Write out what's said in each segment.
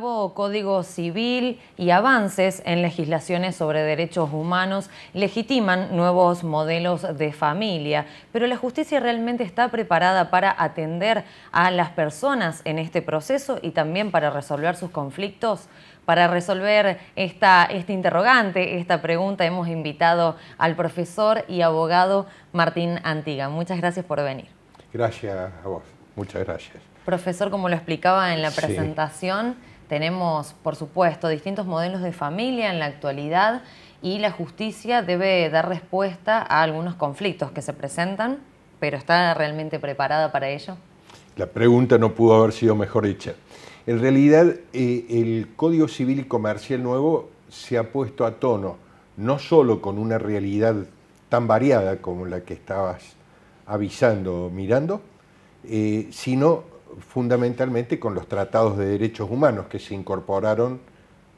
nuevo Código Civil y avances en legislaciones sobre derechos humanos legitiman nuevos modelos de familia, pero la justicia realmente está preparada para atender a las personas en este proceso y también para resolver sus conflictos. Para resolver esta, este interrogante, esta pregunta, hemos invitado al profesor y abogado Martín Antiga. Muchas gracias por venir. Gracias a vos, muchas gracias. Profesor, como lo explicaba en la presentación, tenemos, por supuesto, distintos modelos de familia en la actualidad y la justicia debe dar respuesta a algunos conflictos que se presentan, pero ¿está realmente preparada para ello? La pregunta no pudo haber sido mejor hecha. En realidad, eh, el Código Civil y Comercial nuevo se ha puesto a tono, no solo con una realidad tan variada como la que estabas avisando mirando, eh, sino fundamentalmente con los tratados de derechos humanos que se incorporaron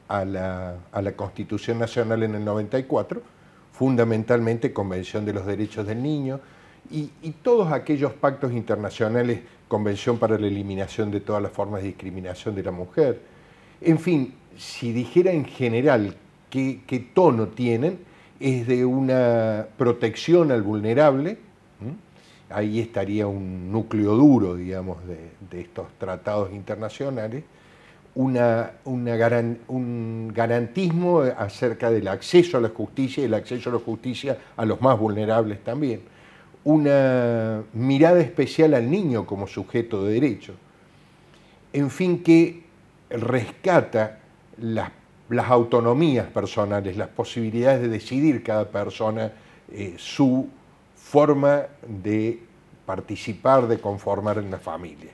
a la, Constitución Nacional en el 94, fundamentalmente Convención de los Derechos del Niño, y, todos aquellos pactos internacionales, Convención para la Eliminación de todas las formas de discriminación de la mujer. En fin, si dijera en general qué, tono tienen, es de una protección al vulnerable, ahí estaría un núcleo duro, digamos, de, estos tratados internacionales, una, un garantismo acerca del acceso a la justicia y el acceso a la justicia a los más vulnerables también, una mirada especial al niño como sujeto de derecho, en fin, que rescata las, autonomías personales, las posibilidades de decidir cada persona eh, su forma de participar, de conformar en la familia.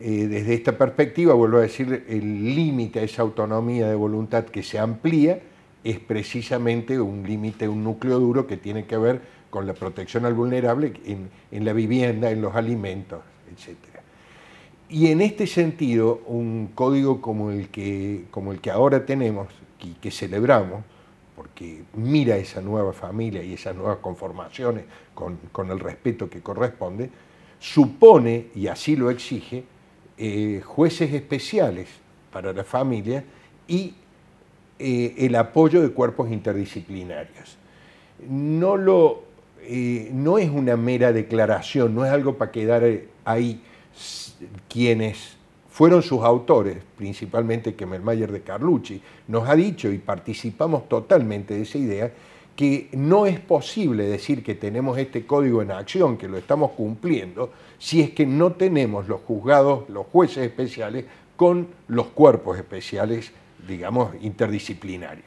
Eh, desde esta perspectiva, vuelvo a decir, el límite a esa autonomía de voluntad que se amplía es precisamente un límite, un núcleo duro que tiene que ver con la protección al vulnerable en, la vivienda, en los alimentos, etc. Y en este sentido, un código como el que, como el que ahora tenemos y que celebramos, porque mira esa nueva familia y esas nuevas conformaciones con, el respeto que corresponde, supone, y así lo exige, eh, jueces especiales para la familia y eh, el apoyo de cuerpos interdisciplinarios. No, eh, no es una mera declaración, no es algo para quedar ahí quienes fueron sus autores, principalmente Mayer de Carlucci, nos ha dicho, y participamos totalmente de esa idea, que no es posible decir que tenemos este código en acción, que lo estamos cumpliendo, si es que no tenemos los juzgados, los jueces especiales, con los cuerpos especiales, digamos, interdisciplinarios.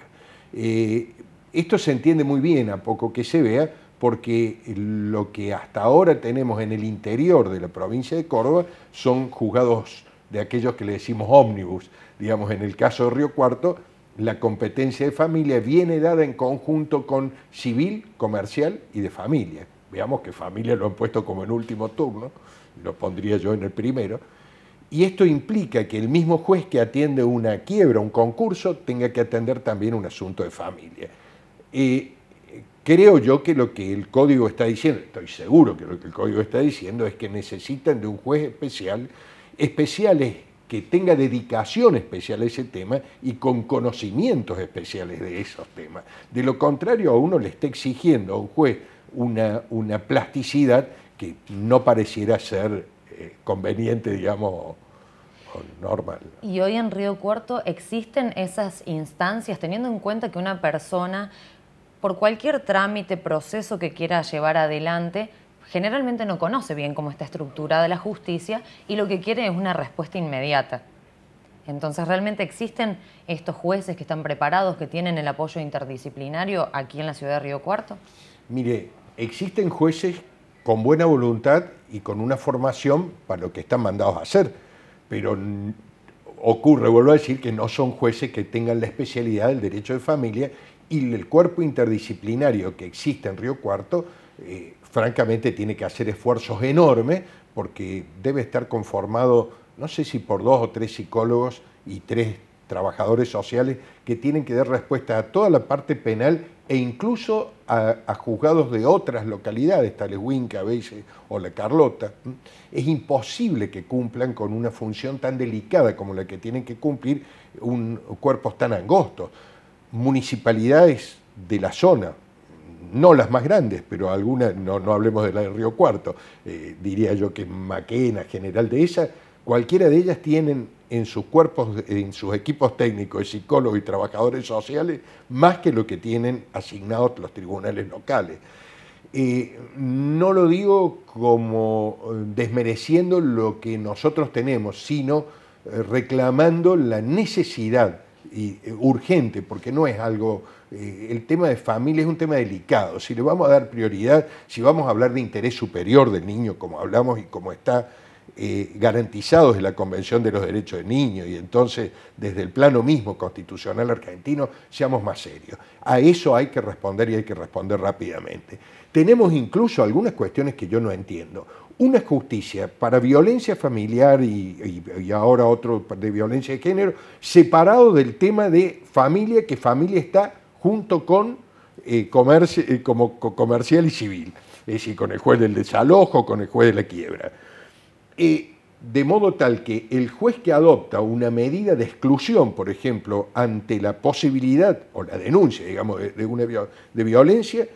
Eh, esto se entiende muy bien, a poco que se vea, porque lo que hasta ahora tenemos en el interior de la provincia de Córdoba son juzgados de aquellos que le decimos ómnibus. Digamos, en el caso de Río Cuarto, la competencia de familia viene dada en conjunto con civil, comercial y de familia. Veamos que familia lo han puesto como en último turno, lo pondría yo en el primero. Y esto implica que el mismo juez que atiende una quiebra, un concurso, tenga que atender también un asunto de familia. y eh, creo yo que lo que el código está diciendo, estoy seguro que lo que el código está diciendo es que necesitan de un juez especial especiales que tenga dedicación especial a ese tema y con conocimientos especiales de esos temas. De lo contrario, a uno le está exigiendo a un juez una, una plasticidad que no pareciera ser eh, conveniente, digamos, normal. Y hoy en Río Cuarto existen esas instancias, teniendo en cuenta que una persona, por cualquier trámite, proceso que quiera llevar adelante, generalmente no conoce bien cómo está estructurada la justicia y lo que quiere es una respuesta inmediata. Entonces, ¿realmente existen estos jueces que están preparados, que tienen el apoyo interdisciplinario aquí en la ciudad de Río Cuarto? Mire, existen jueces con buena voluntad y con una formación para lo que están mandados a hacer, pero ocurre, vuelvo a decir, que no son jueces que tengan la especialidad del derecho de familia y el cuerpo interdisciplinario que existe en Río Cuarto eh, francamente tiene que hacer esfuerzos enormes porque debe estar conformado, no sé si por dos o tres psicólogos y tres trabajadores sociales que tienen que dar respuesta a toda la parte penal e incluso a, juzgados de otras localidades, tales Winca, Beise o La Carlota. Es imposible que cumplan con una función tan delicada como la que tienen que cumplir un, cuerpo tan angostos. Municipalidades de la zona, no las más grandes, pero algunas, no, hablemos de la de Río Cuarto, eh, diría yo que Maquena, General de Esa, cualquiera de ellas tienen en sus cuerpos, en sus equipos técnicos, psicólogos y trabajadores sociales, más que lo que tienen asignados los tribunales locales. Eh, no lo digo como eh, desmereciendo lo que nosotros tenemos, sino reclamando la necesidad y, eh, urgente, porque no es algo, eh, el tema de familia es un tema delicado, si le vamos a dar prioridad, si vamos a hablar de interés superior del niño, como hablamos y como está eh, garantizado desde en la Convención de los Derechos del Niño, y entonces desde el plano mismo constitucional argentino, seamos más serios. A eso hay que responder y hay que responder rápidamente. Tenemos incluso algunas cuestiones que yo no entiendo una justicia para violencia familiar y, ahora otro de violencia de género, separado del tema de familia, que familia está junto con eh, comercio, eh, como comercial y civil, es decir, con el juez del desalojo, con el juez de la quiebra. Eh, de modo tal que el juez que adopta una medida de exclusión, por ejemplo, ante la posibilidad o la denuncia, digamos, de, una, de violencia,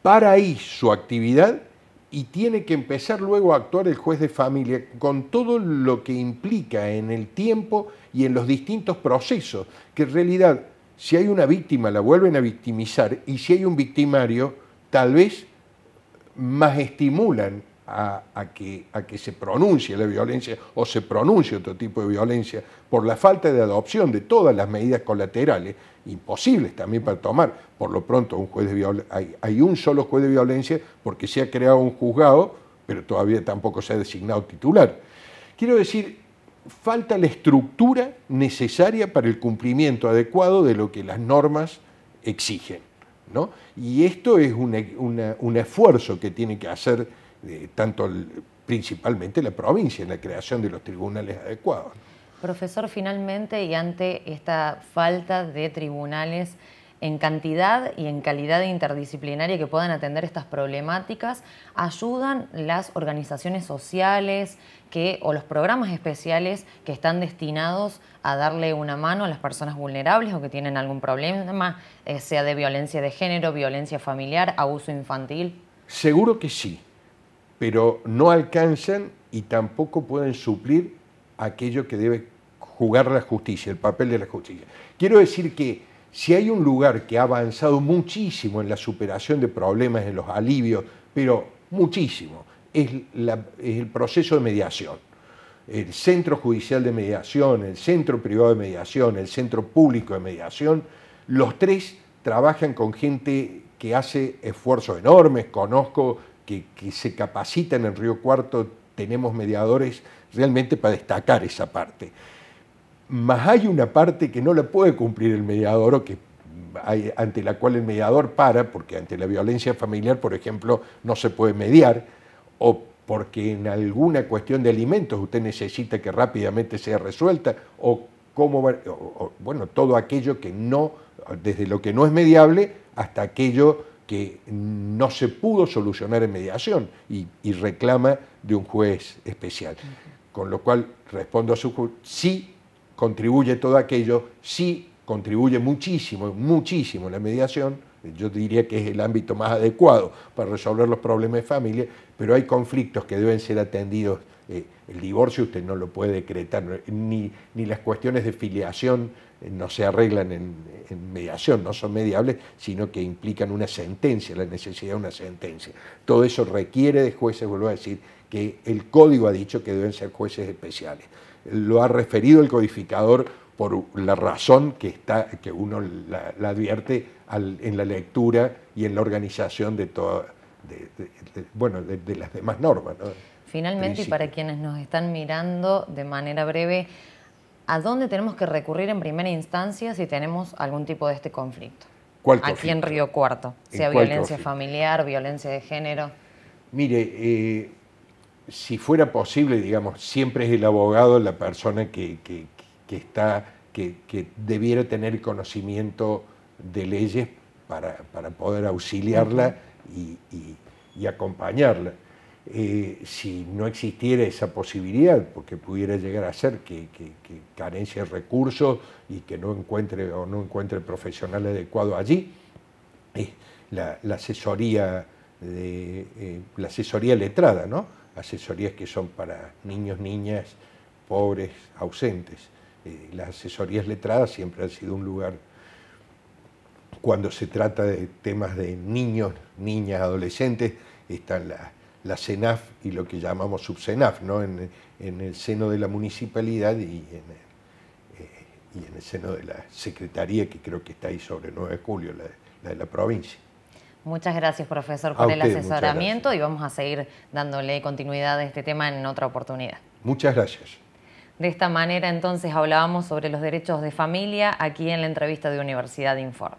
para ahí su actividad y tiene que empezar luego a actuar el juez de familia con todo lo que implica en el tiempo y en los distintos procesos, que en realidad si hay una víctima la vuelven a victimizar y si hay un victimario tal vez más estimulan a, que, a que se pronuncie la violencia o se pronuncie otro tipo de violencia por la falta de adopción de todas las medidas colaterales, imposibles también para tomar. Por lo pronto un juez de hay, un solo juez de violencia porque se ha creado un juzgado, pero todavía tampoco se ha designado titular. Quiero decir, falta la estructura necesaria para el cumplimiento adecuado de lo que las normas exigen. Y esto es un esfuerzo que tiene que hacer tanto principalmente la provincia en la creación de los tribunales adecuados. Profesor, finalmente y ante esta falta de tribunales en cantidad y en calidad interdisciplinaria que puedan atender estas problemáticas, ayudan las organizaciones sociales que, o los programas especiales que están destinados a darle una mano a las personas vulnerables o que tienen algún problema, eh, sea de violencia de género, violencia familiar, abuso infantil? Seguro que sí pero no alcanzan y tampoco pueden suplir aquello que debe jugar la justicia, el papel de la justicia. Quiero decir que si hay un lugar que ha avanzado muchísimo en la superación de problemas, en los alivios, pero muchísimo, es, el proceso de mediación. El centro judicial de mediación, el centro privado de mediación, el centro público de mediación, los tres trabajan con gente que hace esfuerzos enormes. Conozco que, se capacitan en Río Cuarto, tenemos mediadores realmente para destacar esa parte. Más hay una parte que no la puede cumplir el mediador o que hay, ante la cual el mediador para, porque ante la violencia familiar, por ejemplo, no se puede mediar, o porque en alguna cuestión de alimentos usted necesita que rápidamente sea resuelta, o cómo bueno, todo aquello que no, desde lo que no es mediable hasta aquello que no se pudo solucionar en mediación y, reclama de un juez especial. Con lo cual, respondo a su juez, sí contribuye todo aquello, sí contribuye muchísimo, muchísimo la mediación, yo diría que es el ámbito más adecuado para resolver los problemas de familia, pero hay conflictos que deben ser atendidos eh, el divorcio usted no lo puede decretar, ni, ni las cuestiones de filiación eh, no se arreglan en, mediación, no son mediables, sino que implican una sentencia, la necesidad de una sentencia. Todo eso requiere de jueces, vuelvo a decir, que el código ha dicho que deben ser jueces especiales. Lo ha referido el codificador por la razón que, está, que uno la, advierte en la lectura y en la organización de todas bueno, de, las demás normas. ¿no? Finalmente, y para quienes nos están mirando de manera breve, ¿a dónde tenemos que recurrir en primera instancia si tenemos algún tipo de este conflicto? ¿Cuál Aquí en Río Cuarto, sea violencia familiar, violencia de género. Mire, eh, si fuera posible, digamos, siempre es el abogado la persona que, está, que, que, debiera tener conocimiento de leyes para, poder auxiliarla y acompañarla eh, si no existiera esa posibilidad, porque pudiera llegar a ser que, carencia de recursos y que no encuentre o no encuentre profesional adecuado allí, es la, asesoría de, eh, la asesoría letrada, ¿no? asesorías que son para niños, niñas, pobres, ausentes. Eh, las asesorías letradas siempre han sido un lugar cuando se trata de temas de niños, niñas, adolescentes, están las la CENAF y lo que llamamos subCENAF, ¿no? en, el seno de la municipalidad y en, eh, y en, el seno de la Secretaría, que creo que está ahí sobre 9 de julio, la, de la provincia. Muchas gracias, profesor, por el asesoramiento y vamos a seguir dándole continuidad a este tema en otra oportunidad. Muchas gracias. De esta manera, entonces, hablábamos sobre los derechos de familia aquí en la entrevista de Universidad de Informa.